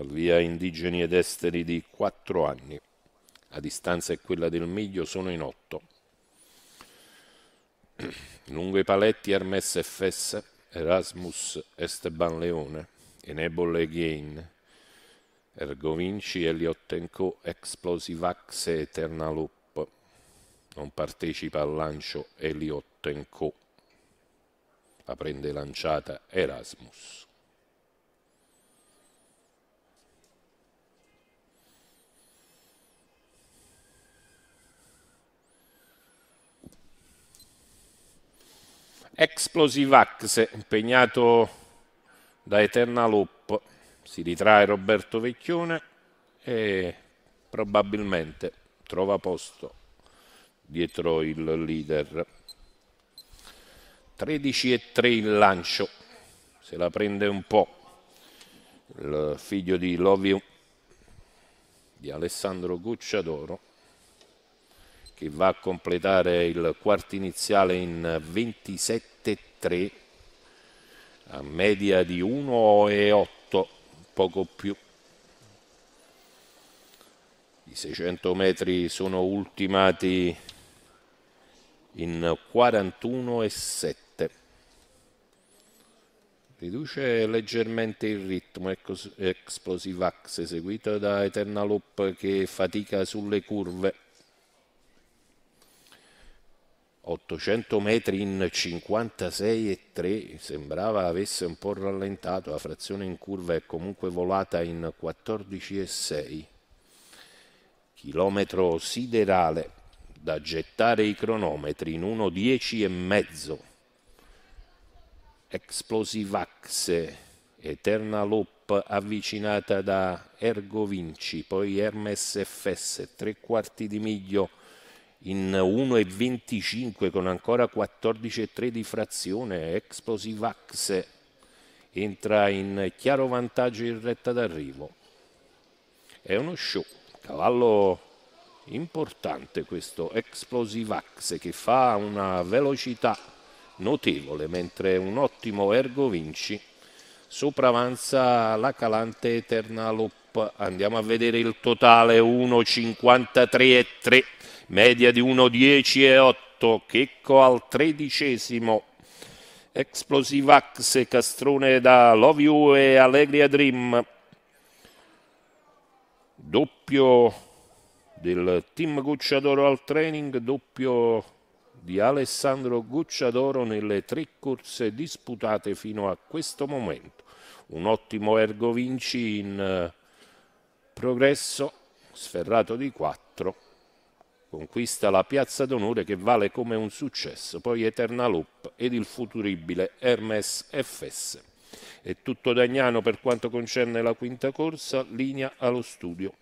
al via indigeni ed esteri di quattro anni. La distanza è quella del miglio sono in otto. Lungo i paletti Hermes FS, Erasmus Esteban Leone, Enebol Egein, Ergovinci Eliottenco Explosivax Eternalop. Non partecipa al lancio Co. La prende lanciata Erasmus. Explosivax impegnato da Eternal Loop, si ritrae Roberto Vecchione e probabilmente trova posto dietro il leader. 13 e 3 il lancio, se la prende un po', il figlio di Loviu di Alessandro Gucciadoro che va a completare il quarto iniziale in 27-3 a media di 1,8 poco più i 600 metri sono ultimati in 41,7 riduce leggermente il ritmo Explosive Axe seguito da Eternal Loop che fatica sulle curve 800 metri in 56,3 sembrava avesse un po' rallentato, la frazione in curva è comunque volata in 14,6 chilometro siderale da gettare i cronometri in 1,10 e mezzo Explosivax Eterna Loop avvicinata da Ergo Vinci poi Hermes FS tre quarti di miglio in 1,25 con ancora 14,3 di frazione, Exposivax entra in chiaro vantaggio in retta d'arrivo. È uno show, cavallo importante questo Explosivax che fa una velocità notevole mentre un ottimo Ergo Vinci sopravanza la calante Eternal Loppa andiamo a vedere il totale 1,53,3, media di 1,10,8, Checco al tredicesimo, Explosivax, Castrone da Love You e Allegria Dream, doppio del team Gucciadoro al training, doppio di Alessandro Gucciadoro nelle tre corse disputate fino a questo momento. Un ottimo Ergo Vinci in eh, Progresso, sferrato di 4, conquista la piazza d'onore che vale come un successo, poi Eterna Loop ed il futuribile Hermes FS. e tutto Dagnano per quanto concerne la quinta corsa, linea allo studio.